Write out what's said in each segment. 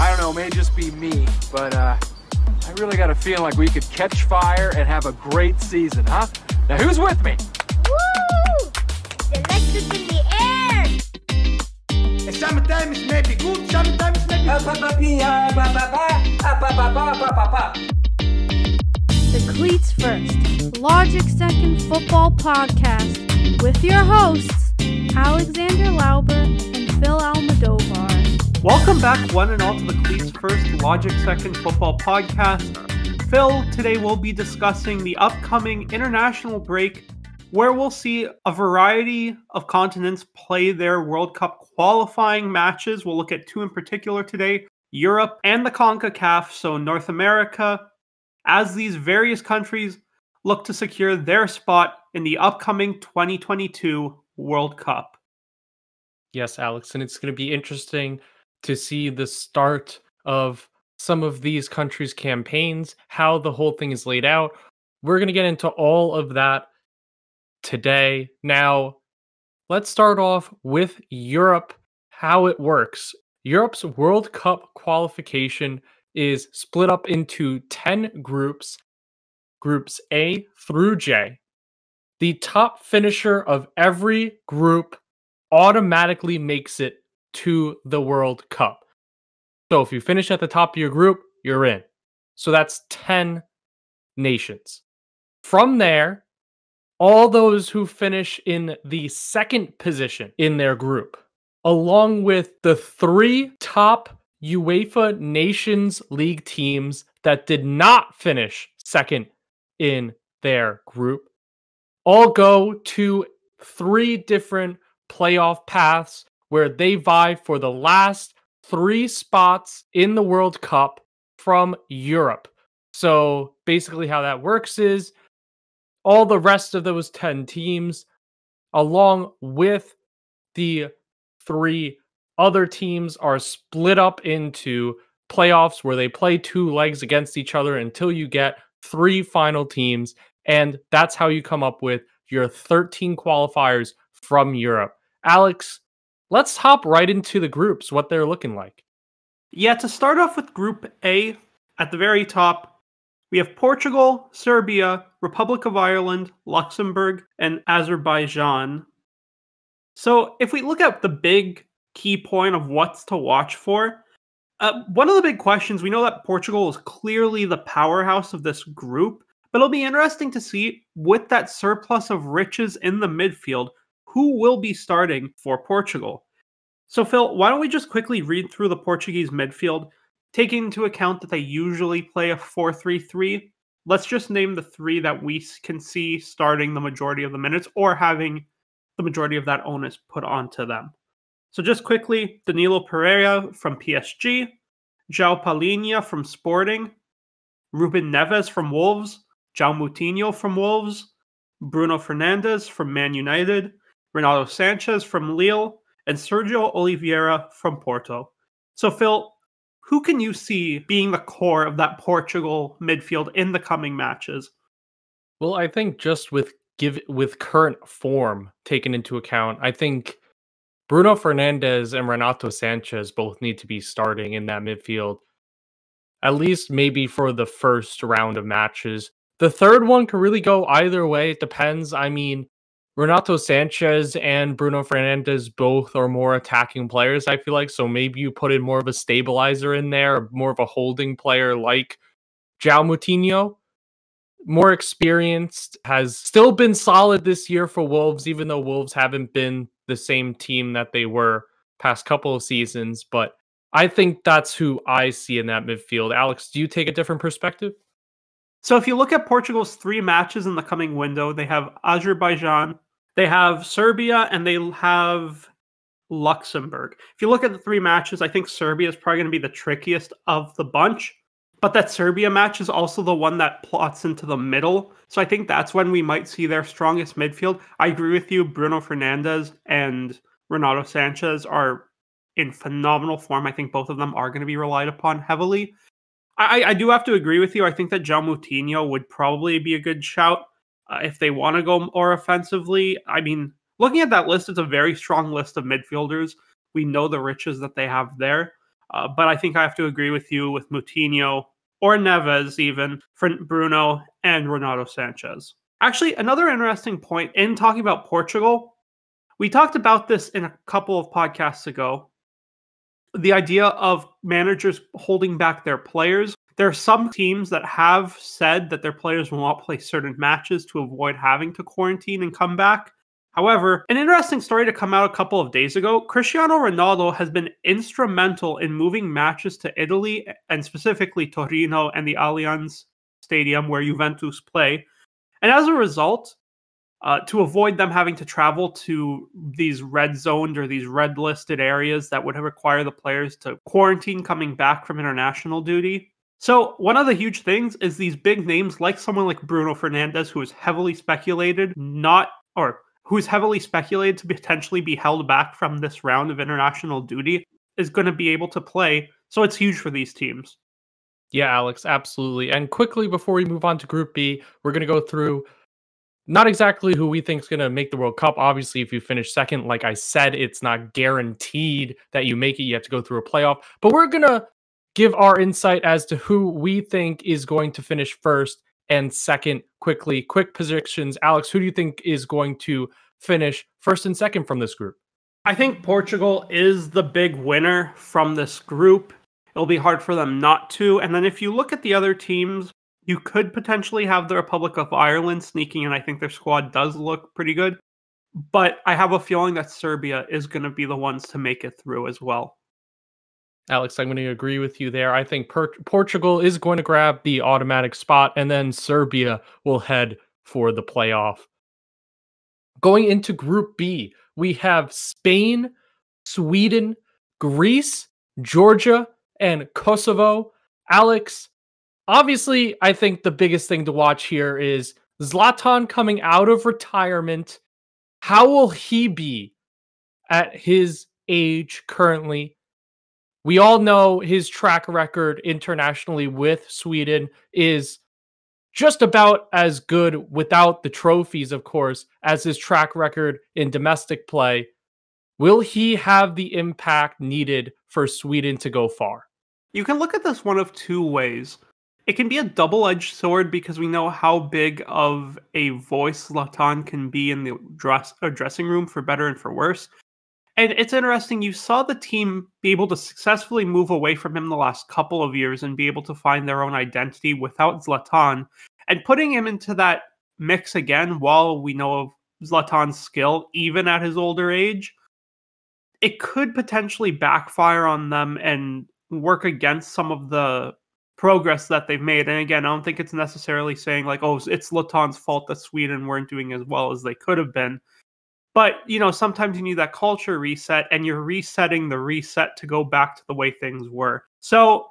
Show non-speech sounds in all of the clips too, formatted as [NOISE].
I don't know, may just be me, but uh, I really got a feeling like we could catch fire and have a great season, huh? Now who's with me? Woo! The electric in the air! And sometimes it may be good, sometimes it may be... The Cleats First, Logic Second Football Podcast with your hosts, Alexander Lauber and Phil Almodovar. Welcome back, one and all, to the Cleats First Logic Second Football Podcast. Phil, today we'll be discussing the upcoming international break where we'll see a variety of continents play their World Cup qualifying matches. We'll look at two in particular today Europe and the CONCACAF, so North America, as these various countries look to secure their spot in the upcoming 2022 World Cup. Yes, Alex, and it's going to be interesting to see the start of some of these countries' campaigns, how the whole thing is laid out. We're going to get into all of that today. Now, let's start off with Europe, how it works. Europe's World Cup qualification is split up into 10 groups, groups A through J. The top finisher of every group automatically makes it to the World Cup. So if you finish at the top of your group, you're in. So that's 10 nations. From there, all those who finish in the second position in their group, along with the three top UEFA Nations League teams that did not finish second in their group, all go to three different playoff paths where they vie for the last three spots in the World Cup from Europe. So basically, how that works is all the rest of those 10 teams, along with the three other teams, are split up into playoffs where they play two legs against each other until you get three final teams. And that's how you come up with your 13 qualifiers from Europe. Alex, Let's hop right into the groups, what they're looking like. Yeah, to start off with Group A, at the very top, we have Portugal, Serbia, Republic of Ireland, Luxembourg, and Azerbaijan. So, if we look at the big key point of what's to watch for, uh, one of the big questions we know that Portugal is clearly the powerhouse of this group, but it'll be interesting to see with that surplus of riches in the midfield who will be starting for Portugal. So, Phil, why don't we just quickly read through the Portuguese midfield, taking into account that they usually play a 4 3 3. Let's just name the three that we can see starting the majority of the minutes or having the majority of that onus put onto them. So, just quickly Danilo Pereira from PSG, João Palinha from Sporting, Ruben Neves from Wolves, João Moutinho from Wolves, Bruno Fernandes from Man United, Ronaldo Sanchez from Lille, and Sergio Oliveira from Porto. So, Phil, who can you see being the core of that Portugal midfield in the coming matches? Well, I think just with give with current form taken into account, I think Bruno Fernandez and Renato Sanchez both need to be starting in that midfield. At least maybe for the first round of matches. The third one could really go either way. It depends. I mean, Renato Sanchez and Bruno Fernandez both are more attacking players, I feel like. So maybe you put in more of a stabilizer in there, more of a holding player like Jao Moutinho. More experienced, has still been solid this year for Wolves, even though Wolves haven't been the same team that they were past couple of seasons. But I think that's who I see in that midfield. Alex, do you take a different perspective? So if you look at Portugal's three matches in the coming window, they have Azerbaijan, they have Serbia and they have Luxembourg. If you look at the three matches, I think Serbia is probably going to be the trickiest of the bunch. But that Serbia match is also the one that plots into the middle. So I think that's when we might see their strongest midfield. I agree with you. Bruno Fernandez and Renato Sanchez are in phenomenal form. I think both of them are going to be relied upon heavily. I, I do have to agree with you. I think that Joe Moutinho would probably be a good shout uh, if they want to go more offensively. I mean, looking at that list, it's a very strong list of midfielders. We know the riches that they have there. Uh, but I think I have to agree with you with Moutinho or Neves, even for Bruno and Renato Sanchez. Actually, another interesting point in talking about Portugal, we talked about this in a couple of podcasts ago the idea of managers holding back their players there are some teams that have said that their players will not play certain matches to avoid having to quarantine and come back. However, an interesting story to come out a couple of days ago Cristiano Ronaldo has been instrumental in moving matches to Italy and specifically Torino and the Allianz Stadium where Juventus play. And as a result, uh, to avoid them having to travel to these red zoned or these red listed areas that would require the players to quarantine coming back from international duty, so one of the huge things is these big names like someone like Bruno Fernandez, who is heavily speculated, not or who is heavily speculated to potentially be held back from this round of international duty, is going to be able to play. So it's huge for these teams. Yeah, Alex, absolutely. And quickly before we move on to Group B, we're going to go through not exactly who we think is going to make the World Cup. Obviously, if you finish second, like I said, it's not guaranteed that you make it. You have to go through a playoff. But we're going to give our insight as to who we think is going to finish first and second quickly. Quick positions. Alex, who do you think is going to finish first and second from this group? I think Portugal is the big winner from this group. It'll be hard for them not to. And then if you look at the other teams, you could potentially have the Republic of Ireland sneaking in. I think their squad does look pretty good. But I have a feeling that Serbia is going to be the ones to make it through as well. Alex, I'm going to agree with you there. I think per- Portugal is going to grab the automatic spot, and then Serbia will head for the playoff. Going into Group B, we have Spain, Sweden, Greece, Georgia, and Kosovo. Alex, obviously, I think the biggest thing to watch here is Zlatan coming out of retirement. How will he be at his age currently? We all know his track record internationally with Sweden is just about as good without the trophies, of course, as his track record in domestic play. Will he have the impact needed for Sweden to go far? You can look at this one of two ways. It can be a double edged sword because we know how big of a voice Latan can be in the dress, uh, dressing room for better and for worse. And it's interesting, you saw the team be able to successfully move away from him the last couple of years and be able to find their own identity without Zlatan. And putting him into that mix again, while we know of Zlatan's skill, even at his older age, it could potentially backfire on them and work against some of the progress that they've made. And again, I don't think it's necessarily saying like, oh, it's Zlatan's fault that Sweden weren't doing as well as they could have been. But you know, sometimes you need that culture reset, and you're resetting the reset to go back to the way things were. So,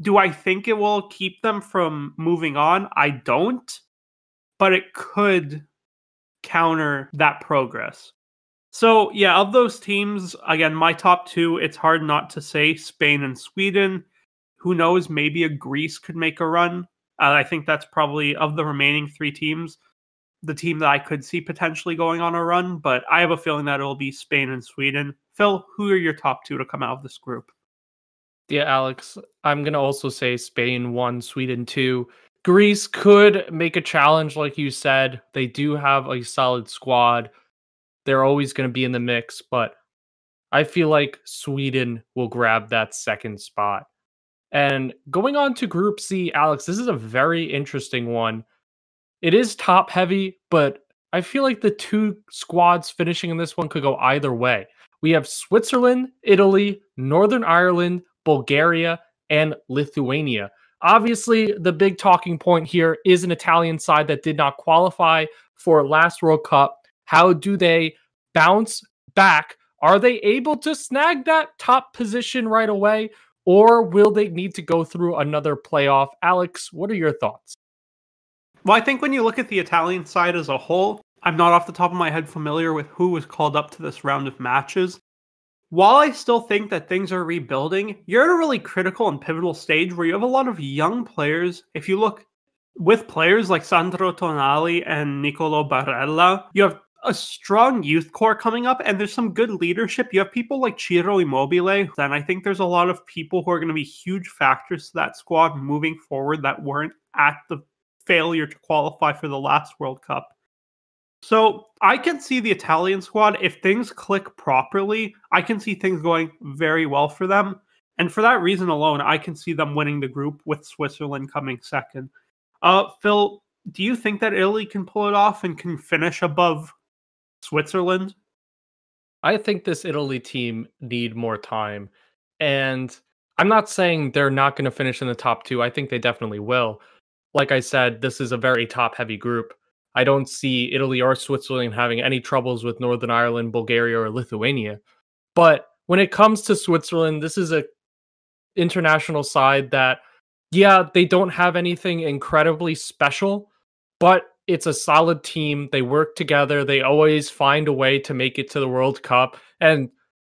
do I think it will keep them from moving on? I don't, but it could counter that progress. So, yeah, of those teams, again, my top two, it's hard not to say Spain and Sweden. Who knows? Maybe a Greece could make a run. Uh, I think that's probably of the remaining three teams the team that I could see potentially going on a run, but I have a feeling that it'll be Spain and Sweden. Phil, who are your top two to come out of this group? Yeah, Alex, I'm going to also say Spain 1, Sweden 2. Greece could make a challenge, like you said. They do have a solid squad. They're always going to be in the mix, but I feel like Sweden will grab that second spot. And going on to Group C, Alex, this is a very interesting one. It is top heavy, but I feel like the two squads finishing in this one could go either way. We have Switzerland, Italy, Northern Ireland, Bulgaria, and Lithuania. Obviously, the big talking point here is an Italian side that did not qualify for last World Cup. How do they bounce back? Are they able to snag that top position right away, or will they need to go through another playoff? Alex, what are your thoughts? Well, I think when you look at the Italian side as a whole, I'm not off the top of my head familiar with who was called up to this round of matches. While I still think that things are rebuilding, you're at a really critical and pivotal stage where you have a lot of young players. If you look with players like Sandro Tonali and Nicolo Barella, you have a strong youth core coming up, and there's some good leadership. You have people like Ciro Immobile, and I think there's a lot of people who are going to be huge factors to that squad moving forward that weren't at the failure to qualify for the last World Cup. So I can see the Italian squad, if things click properly, I can see things going very well for them. And for that reason alone, I can see them winning the group with Switzerland coming second. Uh, Phil, do you think that Italy can pull it off and can finish above Switzerland? I think this Italy team need more time. And I'm not saying they're not going to finish in the top two. I think they definitely will like I said, this is a very top heavy group. I don't see Italy or Switzerland having any troubles with Northern Ireland, Bulgaria, or Lithuania. But when it comes to Switzerland, this is a international side that, yeah, they don't have anything incredibly special, but it's a solid team. They work together. They always find a way to make it to the World Cup. And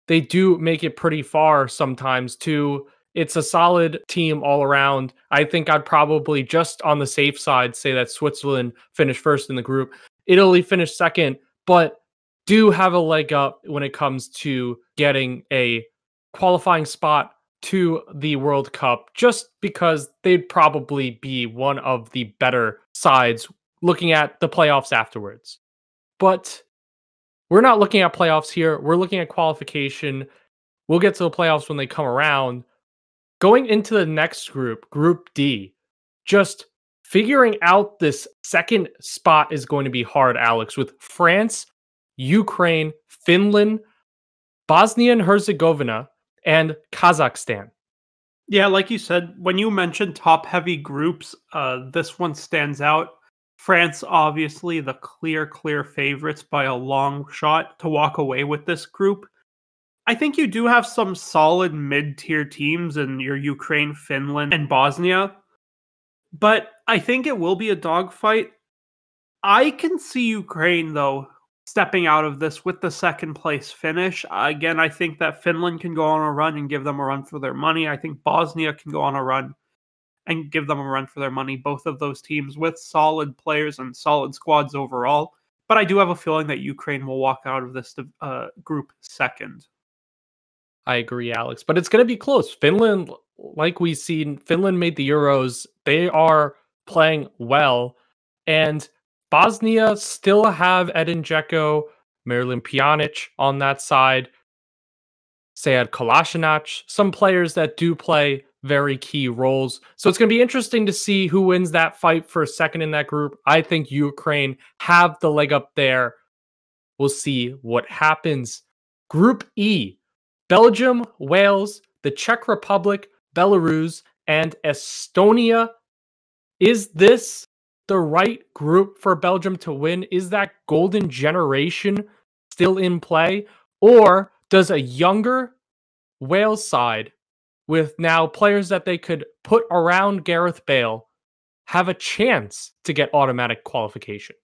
they do make it pretty far sometimes too it's a solid team all around. I think I'd probably just on the safe side say that Switzerland finished first in the group. Italy finished second, but do have a leg up when it comes to getting a qualifying spot to the World Cup just because they'd probably be one of the better sides looking at the playoffs afterwards. But we're not looking at playoffs here. We're looking at qualification. We'll get to the playoffs when they come around. Going into the next group, Group D, just figuring out this second spot is going to be hard, Alex, with France, Ukraine, Finland, Bosnia and Herzegovina, and Kazakhstan. Yeah, like you said, when you mentioned top heavy groups, uh, this one stands out. France, obviously, the clear, clear favorites by a long shot to walk away with this group. I think you do have some solid mid tier teams in your Ukraine, Finland, and Bosnia, but I think it will be a dogfight. I can see Ukraine, though, stepping out of this with the second place finish. Again, I think that Finland can go on a run and give them a run for their money. I think Bosnia can go on a run and give them a run for their money, both of those teams with solid players and solid squads overall. But I do have a feeling that Ukraine will walk out of this uh, group second. I agree, Alex. But it's going to be close. Finland, like we've seen, Finland made the Euros. They are playing well. And Bosnia still have Edin Dzeko, Marilyn Pjanic on that side, Sayad Kolasinac, some players that do play very key roles. So it's going to be interesting to see who wins that fight for second in that group. I think Ukraine have the leg up there. We'll see what happens. Group E, Belgium, Wales, the Czech Republic, Belarus, and Estonia. Is this the right group for Belgium to win? Is that golden generation still in play? Or does a younger Wales side with now players that they could put around Gareth Bale have a chance to get automatic qualification?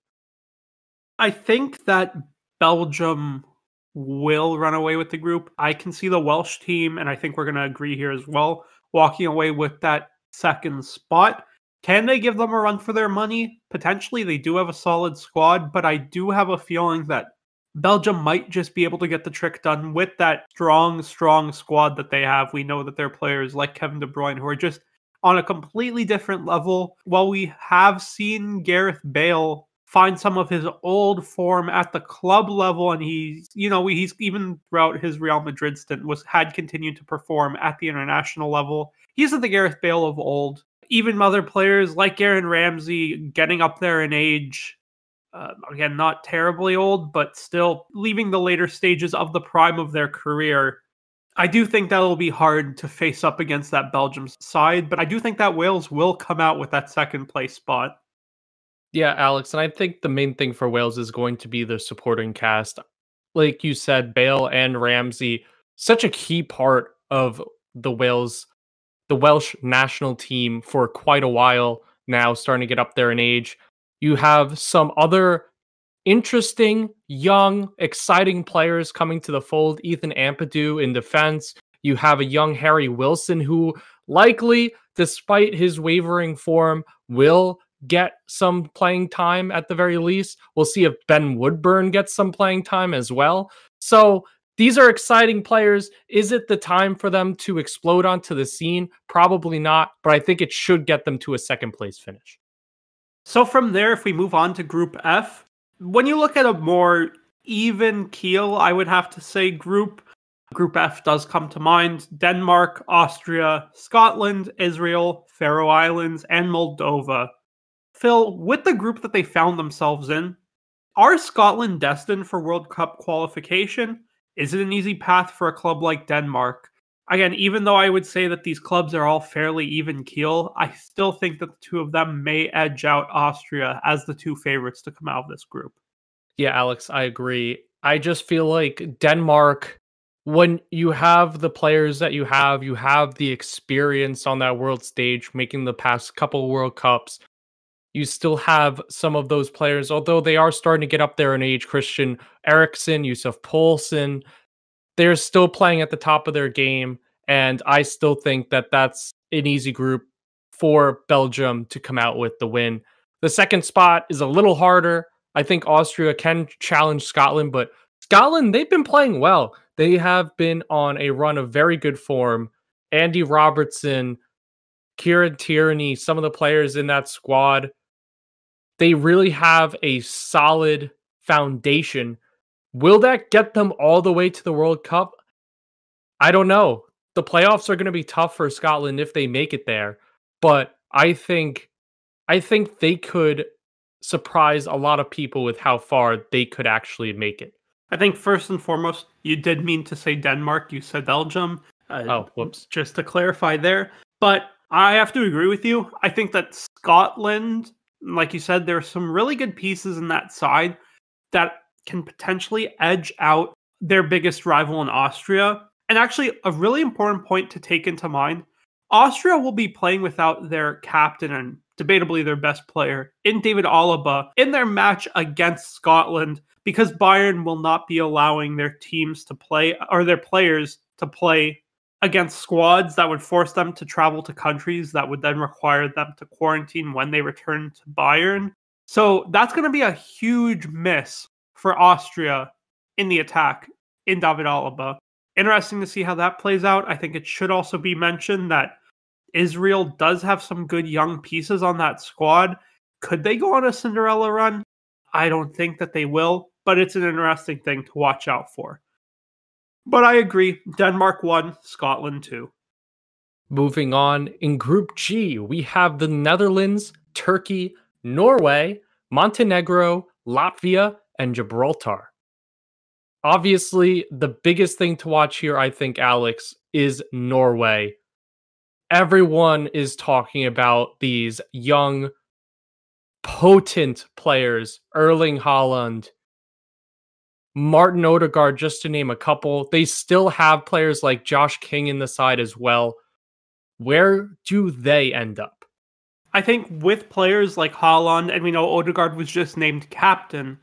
I think that Belgium will run away with the group. I can see the Welsh team, and I think we're going to agree here as well, walking away with that second spot. Can they give them a run for their money? Potentially, they do have a solid squad, but I do have a feeling that Belgium might just be able to get the trick done with that strong, strong squad that they have. We know that their players like Kevin De Bruyne, who are just on a completely different level. While we have seen Gareth Bale find some of his old form at the club level and he's you know he's even throughout his Real Madrid stint was had continued to perform at the international level. He's the Gareth Bale of old. Even other players like Aaron Ramsey getting up there in age. Uh, again, not terribly old, but still leaving the later stages of the prime of their career. I do think that'll be hard to face up against that Belgium side, but I do think that Wales will come out with that second place spot. Yeah, Alex, and I think the main thing for Wales is going to be the supporting cast. Like you said, Bale and Ramsey, such a key part of the Wales, the Welsh national team for quite a while now, starting to get up there in age. You have some other interesting, young, exciting players coming to the fold. Ethan Ampadu in defense. You have a young Harry Wilson who likely, despite his wavering form, will get some playing time at the very least. We'll see if Ben Woodburn gets some playing time as well. So these are exciting players. Is it the time for them to explode onto the scene? Probably not, but I think it should get them to a second place finish. So from there, if we move on to Group F, when you look at a more even keel, I would have to say group. Group F does come to mind Denmark, Austria, Scotland, Israel, Faroe Islands, and Moldova Phil, with the group that they found themselves in, are Scotland destined for World Cup qualification? Is it an easy path for a club like Denmark? Again, even though I would say that these clubs are all fairly even keel, I still think that the two of them may edge out Austria as the two favorites to come out of this group. Yeah, Alex, I agree. I just feel like Denmark, when you have the players that you have, you have the experience on that world stage, making the past couple World Cups, you still have some of those players, although they are starting to get up there in age. Christian Erickson, Yusuf poulsen they're still playing at the top of their game. And I still think that that's an easy group for Belgium to come out with the win. The second spot is a little harder. I think Austria can challenge Scotland, but Scotland, they've been playing well. They have been on a run of very good form. Andy Robertson, Kieran Tierney, some of the players in that squad they really have a solid foundation. Will that get them all the way to the World Cup? I don't know. The playoffs are going to be tough for Scotland if they make it there, but I think I think they could surprise a lot of people with how far they could actually make it. I think first and foremost, you did mean to say Denmark. You said Belgium. Uh, oh, whoops. Just to clarify there, but I have to agree with you. I think that Scotland like you said, there's some really good pieces in that side that can potentially edge out their biggest rival in Austria. And actually, a really important point to take into mind Austria will be playing without their captain and debatably their best player in David Alaba in their match against Scotland because Bayern will not be allowing their teams to play or their players to play against squads that would force them to travel to countries that would then require them to quarantine when they return to Bayern. So that's going to be a huge miss for Austria in the attack in David Alaba. Interesting to see how that plays out. I think it should also be mentioned that Israel does have some good young pieces on that squad. Could they go on a Cinderella run? I don't think that they will, but it's an interesting thing to watch out for. But I agree. Denmark won, Scotland too. Moving on, in Group G, we have the Netherlands, Turkey, Norway, Montenegro, Latvia, and Gibraltar. Obviously, the biggest thing to watch here, I think, Alex, is Norway. Everyone is talking about these young, potent players Erling Holland, Martin Odegaard, just to name a couple. They still have players like Josh King in the side as well. Where do they end up? I think with players like Holland, and we know Odegaard was just named captain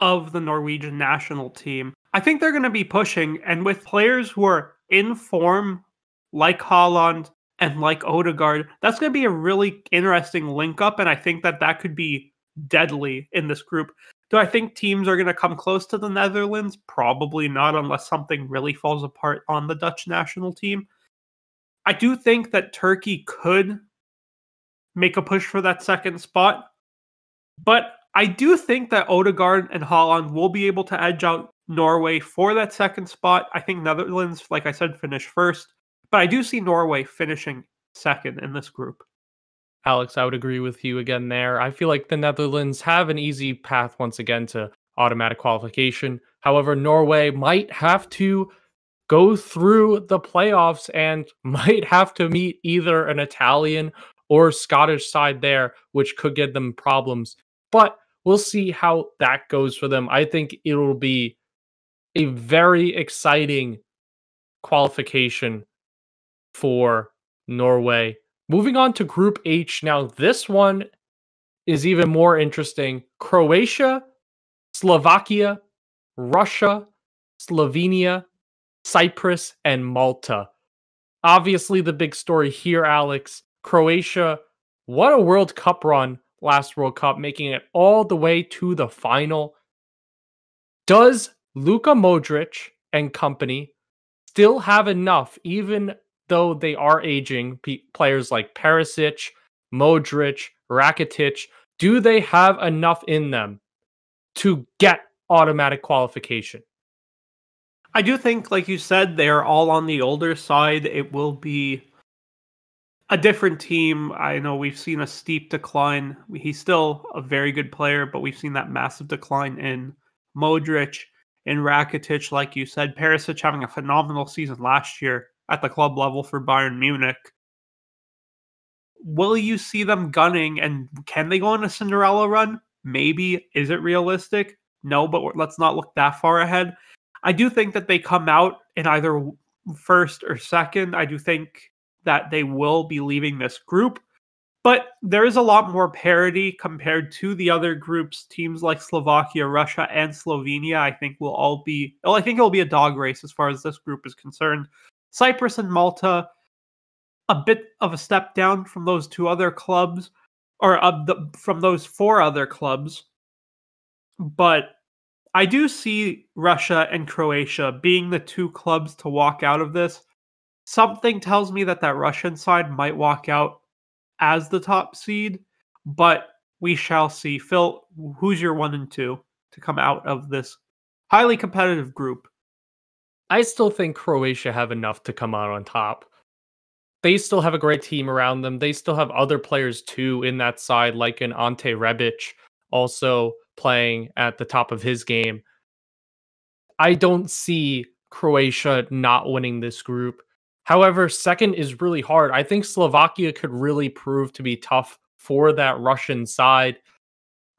of the Norwegian national team, I think they're going to be pushing. And with players who are in form, like Holland and like Odegaard, that's going to be a really interesting link up. And I think that that could be deadly in this group. Do I think teams are going to come close to the Netherlands? Probably not, unless something really falls apart on the Dutch national team. I do think that Turkey could make a push for that second spot, but I do think that Odegaard and Holland will be able to edge out Norway for that second spot. I think Netherlands, like I said, finish first, but I do see Norway finishing second in this group. Alex, I would agree with you again there. I feel like the Netherlands have an easy path once again to automatic qualification. However, Norway might have to go through the playoffs and [LAUGHS] might have to meet either an Italian or Scottish side there, which could get them problems. But we'll see how that goes for them. I think it'll be a very exciting qualification for Norway Moving on to Group H. Now, this one is even more interesting. Croatia, Slovakia, Russia, Slovenia, Cyprus, and Malta. Obviously, the big story here, Alex, Croatia, what a World Cup run last World Cup, making it all the way to the final. Does Luka Modric and company still have enough, even though they are aging, players like Perisic, Modric, Rakitic, do they have enough in them to get automatic qualification? I do think, like you said, they are all on the older side. It will be a different team. I know we've seen a steep decline. He's still a very good player, but we've seen that massive decline in Modric, in Rakitic, like you said. Perisic having a phenomenal season last year at the club level for Bayern Munich. Will you see them gunning and can they go on a Cinderella run? Maybe. Is it realistic? No, but let's not look that far ahead. I do think that they come out in either first or second. I do think that they will be leaving this group. But there is a lot more parity compared to the other groups. Teams like Slovakia, Russia, and Slovenia, I think will all be, well, I think it'll be a dog race as far as this group is concerned. Cyprus and Malta, a bit of a step down from those two other clubs, or the, from those four other clubs. But I do see Russia and Croatia being the two clubs to walk out of this. Something tells me that that Russian side might walk out as the top seed, but we shall see. Phil, who's your one and two to come out of this highly competitive group? I still think Croatia have enough to come out on top. They still have a great team around them. They still have other players too in that side, like an Ante Rebic, also playing at the top of his game. I don't see Croatia not winning this group. However, second is really hard. I think Slovakia could really prove to be tough for that Russian side.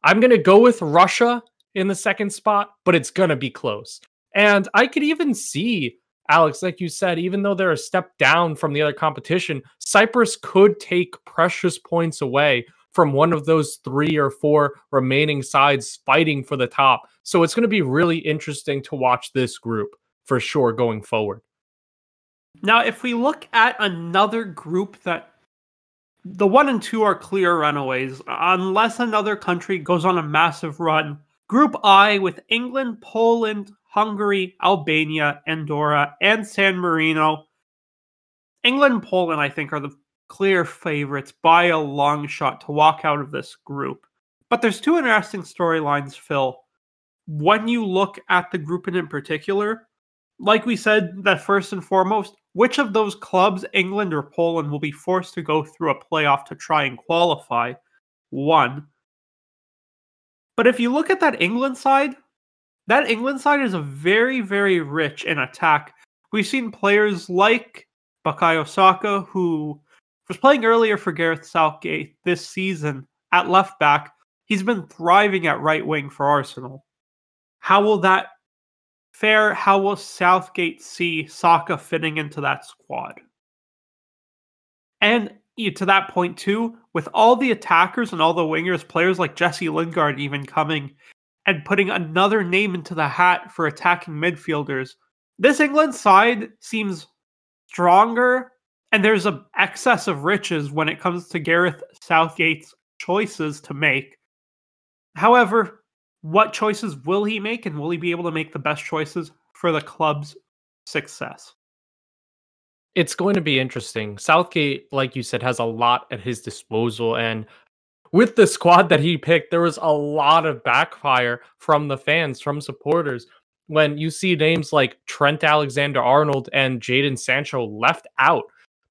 I'm going to go with Russia in the second spot, but it's going to be close. And I could even see, Alex, like you said, even though they're a step down from the other competition, Cyprus could take precious points away from one of those three or four remaining sides fighting for the top. So it's going to be really interesting to watch this group for sure going forward. Now, if we look at another group that the one and two are clear runaways, unless another country goes on a massive run. Group I with England, Poland, Hungary, Albania, Andorra, and San Marino. England Poland, I think, are the clear favorites by a long shot to walk out of this group. But there's two interesting storylines, Phil. When you look at the group in particular, like we said, that first and foremost, which of those clubs, England or Poland, will be forced to go through a playoff to try and qualify? One. But if you look at that England side, that England side is a very, very rich in attack. We've seen players like Bakayo Saka, who was playing earlier for Gareth Southgate this season at left back. He's been thriving at right wing for Arsenal. How will that fare? How will Southgate see Saka fitting into that squad? And to that point, too, with all the attackers and all the wingers, players like Jesse Lingard even coming and putting another name into the hat for attacking midfielders. This England side seems stronger, and there's an excess of riches when it comes to Gareth Southgate's choices to make. However, what choices will he make, and will he be able to make the best choices for the club's success? It's going to be interesting. Southgate, like you said, has a lot at his disposal, and with the squad that he picked, there was a lot of backfire from the fans, from supporters. When you see names like Trent Alexander Arnold and Jaden Sancho left out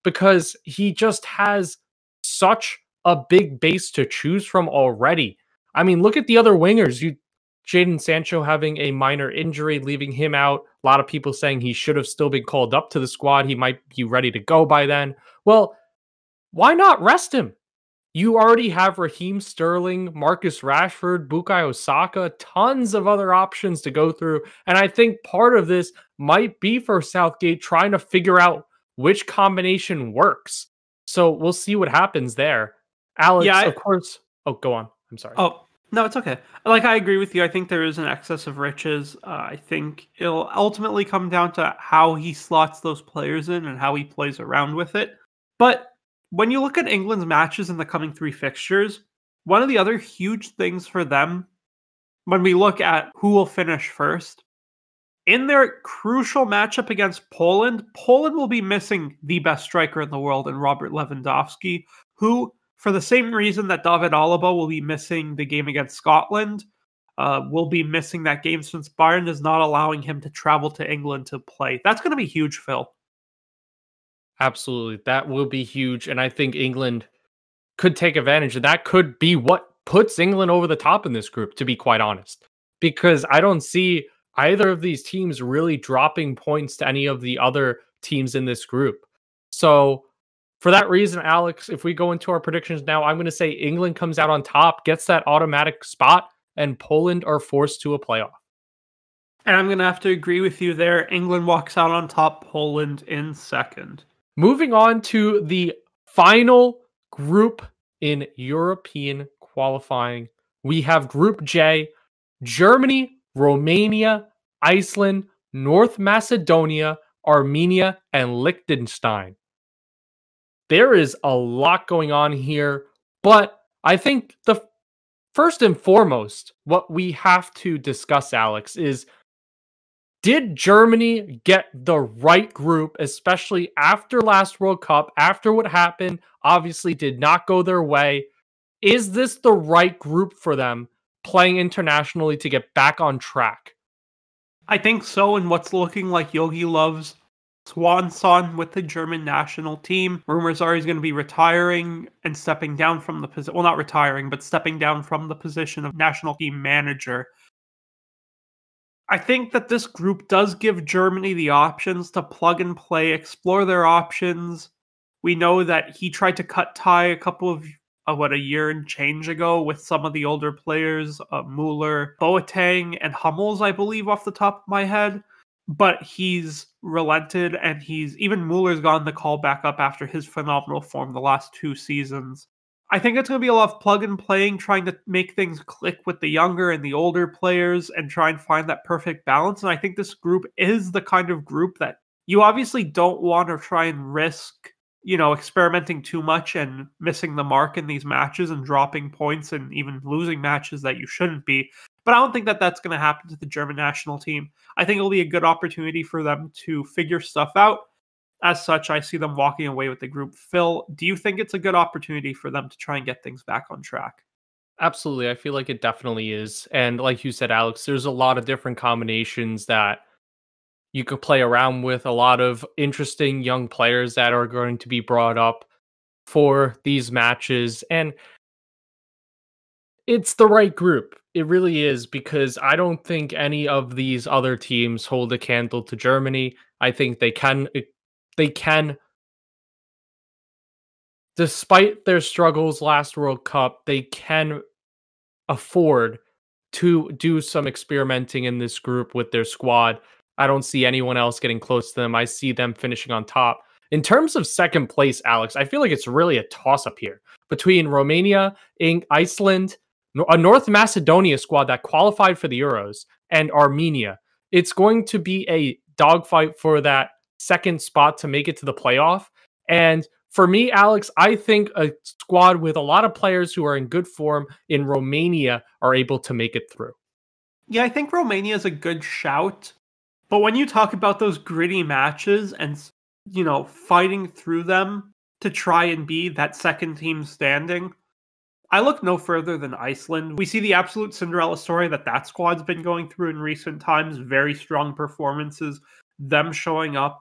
because he just has such a big base to choose from already. I mean, look at the other wingers. You Jaden Sancho having a minor injury, leaving him out. A lot of people saying he should have still been called up to the squad. He might be ready to go by then. Well, why not rest him? You already have Raheem Sterling, Marcus Rashford, Bukai Osaka, tons of other options to go through. And I think part of this might be for Southgate trying to figure out which combination works. So we'll see what happens there. Alex, yeah, I... of course. Oh, go on. I'm sorry. Oh, no, it's okay. Like I agree with you. I think there is an excess of riches. Uh, I think it'll ultimately come down to how he slots those players in and how he plays around with it. But when you look at England's matches in the coming three fixtures, one of the other huge things for them, when we look at who will finish first, in their crucial matchup against Poland, Poland will be missing the best striker in the world in Robert Lewandowski, who, for the same reason that David Alaba will be missing the game against Scotland, uh, will be missing that game since Bayern is not allowing him to travel to England to play. That's going to be huge, Phil. Absolutely. That will be huge. And I think England could take advantage. And that could be what puts England over the top in this group, to be quite honest. Because I don't see either of these teams really dropping points to any of the other teams in this group. So for that reason, Alex, if we go into our predictions now, I'm going to say England comes out on top, gets that automatic spot, and Poland are forced to a playoff. And I'm going to have to agree with you there. England walks out on top, Poland in second. Moving on to the final group in European qualifying, we have Group J Germany, Romania, Iceland, North Macedonia, Armenia, and Liechtenstein. There is a lot going on here, but I think the first and foremost, what we have to discuss, Alex, is did Germany get the right group, especially after last World Cup, after what happened? Obviously, did not go their way. Is this the right group for them playing internationally to get back on track? I think so. And what's looking like Yogi Love's swan with the German national team. Rumors are he's going to be retiring and stepping down from the position. Well, not retiring, but stepping down from the position of national team manager. I think that this group does give Germany the options to plug and play, explore their options. We know that he tried to cut tie a couple of uh, what a year and change ago with some of the older players, uh, Mueller, Boateng, and Hummels, I believe, off the top of my head. But he's relented, and he's even Mueller's gotten the call back up after his phenomenal form the last two seasons. I think it's going to be a lot of plug and playing, trying to make things click with the younger and the older players and try and find that perfect balance. And I think this group is the kind of group that you obviously don't want to try and risk, you know, experimenting too much and missing the mark in these matches and dropping points and even losing matches that you shouldn't be. But I don't think that that's going to happen to the German national team. I think it'll be a good opportunity for them to figure stuff out as such, I see them walking away with the group. Phil, do you think it's a good opportunity for them to try and get things back on track? Absolutely. I feel like it definitely is. And like you said, Alex, there's a lot of different combinations that you could play around with, a lot of interesting young players that are going to be brought up for these matches. And it's the right group. It really is because I don't think any of these other teams hold a candle to Germany. I think they can they can despite their struggles last World Cup, they can afford to do some experimenting in this group with their squad. I don't see anyone else getting close to them. I see them finishing on top. In terms of second place, Alex, I feel like it's really a toss up here between Romania, Iceland, a North Macedonia squad that qualified for the Euros, and Armenia. It's going to be a dogfight for that second spot to make it to the playoff. And for me, Alex, I think a squad with a lot of players who are in good form in Romania are able to make it through. Yeah, I think Romania is a good shout. But when you talk about those gritty matches and, you know, fighting through them to try and be that second team standing, I look no further than Iceland. We see the absolute Cinderella story that that squad's been going through in recent times, very strong performances, them showing up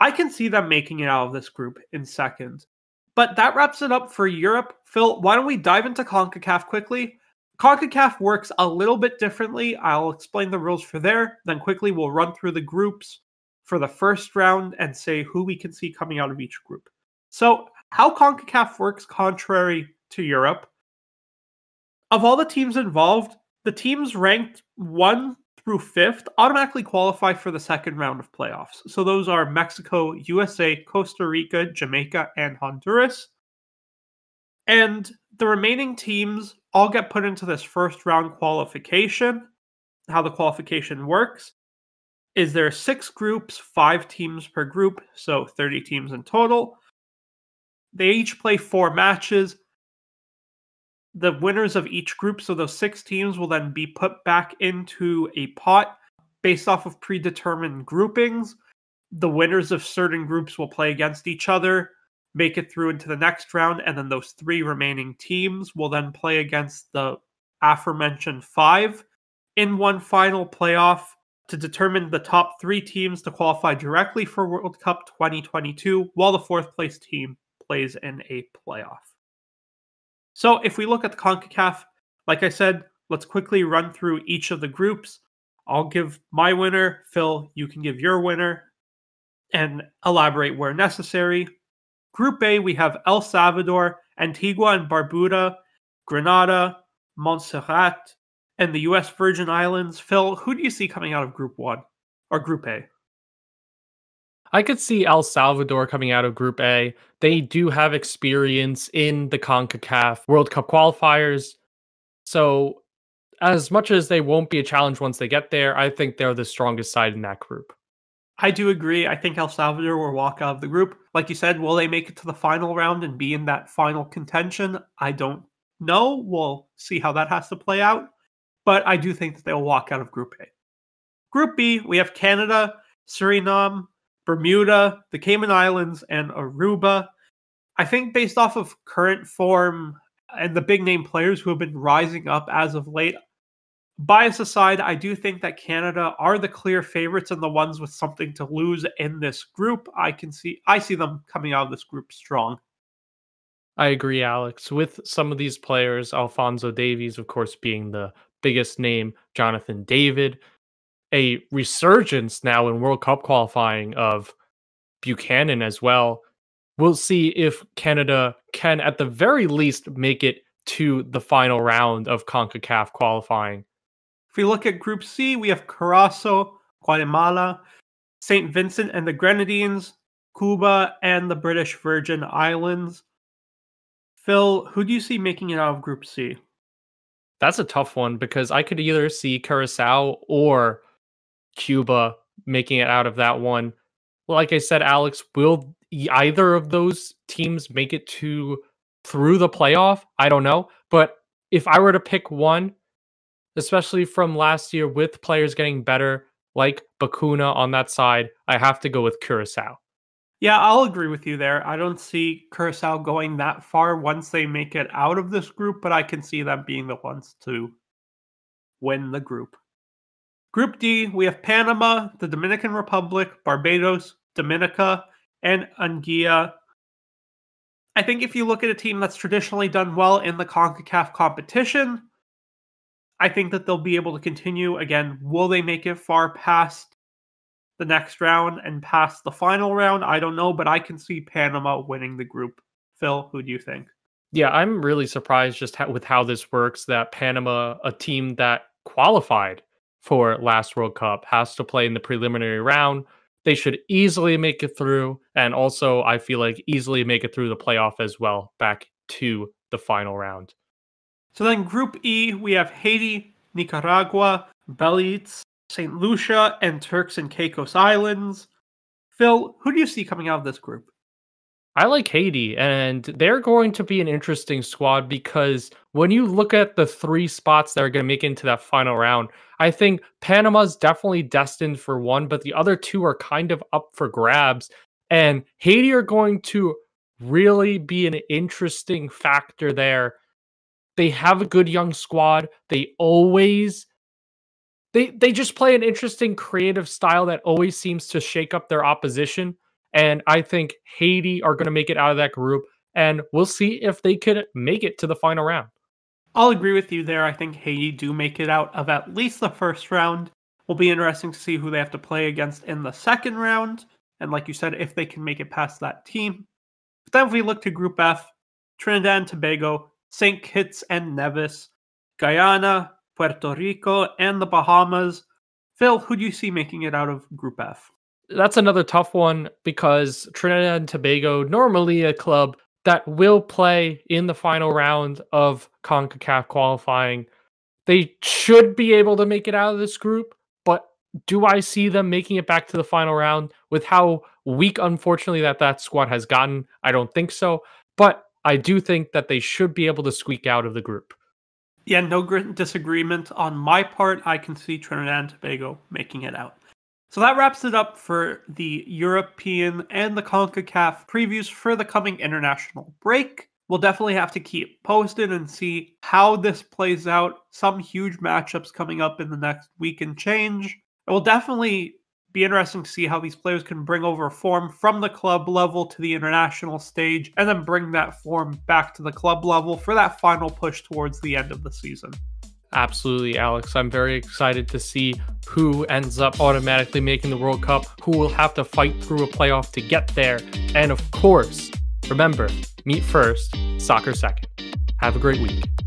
I can see them making it out of this group in second. But that wraps it up for Europe. Phil, why don't we dive into CONCACAF quickly? CONCACAF works a little bit differently. I'll explain the rules for there, then quickly we'll run through the groups for the first round and say who we can see coming out of each group. So, how CONCACAF works contrary to Europe. Of all the teams involved, the teams ranked 1 through fifth automatically qualify for the second round of playoffs. So those are Mexico, USA, Costa Rica, Jamaica, and Honduras. And the remaining teams all get put into this first round qualification. How the qualification works is there are six groups, five teams per group, so 30 teams in total. They each play four matches the winners of each group, so those six teams, will then be put back into a pot based off of predetermined groupings. The winners of certain groups will play against each other, make it through into the next round, and then those three remaining teams will then play against the aforementioned five in one final playoff to determine the top three teams to qualify directly for World Cup 2022, while the fourth place team plays in a playoff. So if we look at the CONCACAF, like I said, let's quickly run through each of the groups. I'll give my winner. Phil, you can give your winner and elaborate where necessary. Group A, we have El Salvador, Antigua and Barbuda, Grenada, Montserrat, and the U.S. Virgin Islands. Phil, who do you see coming out of Group 1 or Group A? I could see El Salvador coming out of Group A. They do have experience in the CONCACAF World Cup qualifiers. So, as much as they won't be a challenge once they get there, I think they're the strongest side in that group. I do agree. I think El Salvador will walk out of the group. Like you said, will they make it to the final round and be in that final contention? I don't know. We'll see how that has to play out. But I do think that they'll walk out of Group A. Group B, we have Canada, Suriname, Bermuda, the Cayman Islands, and Aruba. I think based off of current form and the big name players who have been rising up as of late, bias aside, I do think that Canada are the clear favorites and the ones with something to lose in this group. I can see I see them coming out of this group strong. I agree, Alex. With some of these players, Alfonso Davies, of course, being the biggest name, Jonathan David, a resurgence now in World Cup qualifying of Buchanan as well. We'll see if Canada can, at the very least, make it to the final round of CONCACAF qualifying. If we look at Group C, we have Carazo, Guatemala, St. Vincent and the Grenadines, Cuba, and the British Virgin Islands. Phil, who do you see making it out of Group C? That's a tough one because I could either see Curacao or Cuba making it out of that one. Like I said, Alex, will either of those teams make it to through the playoff? I don't know. But if I were to pick one, especially from last year with players getting better, like Bakuna on that side, I have to go with Curacao. Yeah, I'll agree with you there. I don't see Curacao going that far once they make it out of this group, but I can see them being the ones to win the group. Group D, we have Panama, the Dominican Republic, Barbados, Dominica, and Anguilla. I think if you look at a team that's traditionally done well in the CONCACAF competition, I think that they'll be able to continue. Again, will they make it far past the next round and past the final round? I don't know, but I can see Panama winning the group. Phil, who do you think? Yeah, I'm really surprised just with how this works that Panama, a team that qualified for last World Cup has to play in the preliminary round. They should easily make it through. And also, I feel like easily make it through the playoff as well back to the final round. So then, Group E, we have Haiti, Nicaragua, Belize, St. Lucia, and Turks and Caicos Islands. Phil, who do you see coming out of this group? I like Haiti, and they're going to be an interesting squad because when you look at the three spots that are going to make into that final round, I think Panama's definitely destined for one, but the other two are kind of up for grabs. And Haiti are going to really be an interesting factor there. They have a good young squad. They always they they just play an interesting creative style that always seems to shake up their opposition. And I think Haiti are going to make it out of that group. And we'll see if they could make it to the final round. I'll agree with you there. I think Haiti do make it out of at least the first round. Will be interesting to see who they have to play against in the second round. And like you said, if they can make it past that team. But then if we look to Group F, Trinidad and Tobago, St. Kitts and Nevis, Guyana, Puerto Rico, and the Bahamas. Phil, who do you see making it out of Group F? that's another tough one because Trinidad and Tobago normally a club that will play in the final round of CONCACAF qualifying. They should be able to make it out of this group, but do I see them making it back to the final round with how weak unfortunately that that squad has gotten? I don't think so, but I do think that they should be able to squeak out of the group. Yeah, no disagreement on my part. I can see Trinidad and Tobago making it out. So that wraps it up for the European and the CONCACAF previews for the coming international break. We'll definitely have to keep posted and see how this plays out. Some huge matchups coming up in the next week and change. It will definitely be interesting to see how these players can bring over form from the club level to the international stage and then bring that form back to the club level for that final push towards the end of the season. Absolutely, Alex. I'm very excited to see who ends up automatically making the World Cup, who will have to fight through a playoff to get there. And of course, remember meet first, soccer second. Have a great week.